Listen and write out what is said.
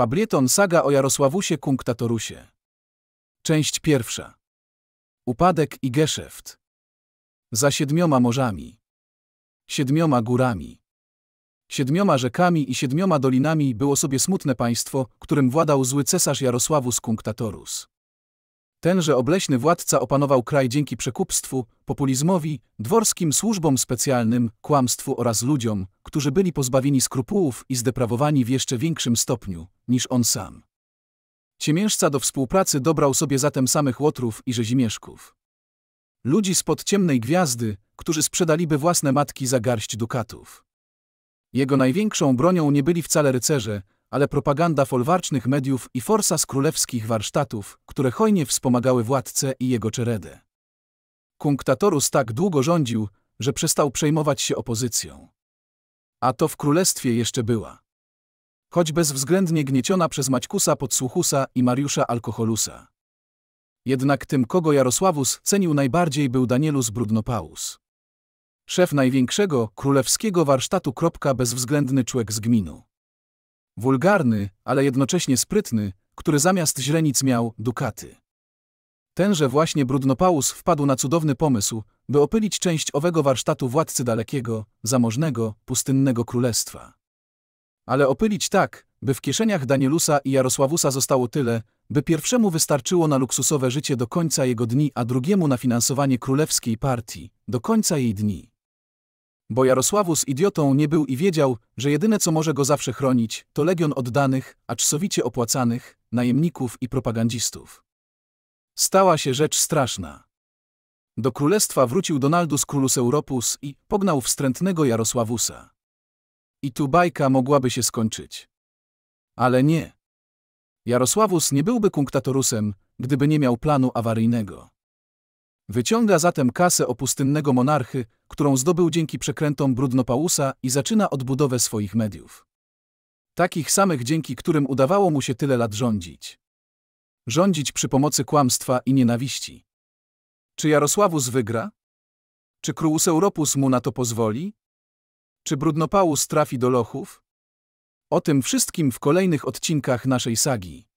Pablieton, Saga o Jarosławusie Kunktatorusie. Część pierwsza. Upadek i geszeft. Za siedmioma morzami. Siedmioma górami. Siedmioma rzekami i siedmioma dolinami było sobie smutne państwo, którym władał zły cesarz Jarosławus Kunktatorus. Tenże obleśny władca opanował kraj dzięki przekupstwu, populizmowi, dworskim służbom specjalnym, kłamstwu oraz ludziom, którzy byli pozbawieni skrupułów i zdeprawowani w jeszcze większym stopniu niż on sam. Ciemiężca do współpracy dobrał sobie zatem samych łotrów i rzezimieszków. Ludzi spod ciemnej gwiazdy, którzy sprzedaliby własne matki za garść dukatów. Jego największą bronią nie byli wcale rycerze, ale propaganda folwarcznych mediów i forsa z królewskich warsztatów, które hojnie wspomagały władcę i jego czeredę. Kunktatorus tak długo rządził, że przestał przejmować się opozycją. A to w królestwie jeszcze była. Choć bezwzględnie gnieciona przez Maćkusa Podsłuchusa i Mariusza Alkoholusa. Jednak tym, kogo Jarosławus cenił najbardziej był Danielus Brudnopaus. Szef największego królewskiego warsztatu. Bezwzględny człek z gminu wulgarny, ale jednocześnie sprytny, który zamiast źrenic miał dukaty. Tenże właśnie brudnopałus wpadł na cudowny pomysł, by opylić część owego warsztatu władcy dalekiego, zamożnego, pustynnego królestwa. Ale opylić tak, by w kieszeniach Danielusa i Jarosławusa zostało tyle, by pierwszemu wystarczyło na luksusowe życie do końca jego dni, a drugiemu na finansowanie królewskiej partii, do końca jej dni. Bo Jarosławus idiotą nie był i wiedział, że jedyne co może go zawsze chronić, to legion oddanych, acz opłacanych, najemników i propagandzistów. Stała się rzecz straszna. Do królestwa wrócił Donaldus królus Europus i pognał wstrętnego Jarosławusa. I tu bajka mogłaby się skończyć. Ale nie. Jarosławus nie byłby kunktatorusem, gdyby nie miał planu awaryjnego. Wyciąga zatem kasę opustynnego monarchy, którą zdobył dzięki przekrętom Brudnopausa i zaczyna odbudowę swoich mediów. Takich samych dzięki którym udawało mu się tyle lat rządzić. Rządzić przy pomocy kłamstwa i nienawiści. Czy Jarosławus wygra? Czy Kruus Europus mu na to pozwoli? Czy Brudnopaus trafi do lochów? O tym wszystkim w kolejnych odcinkach naszej sagi.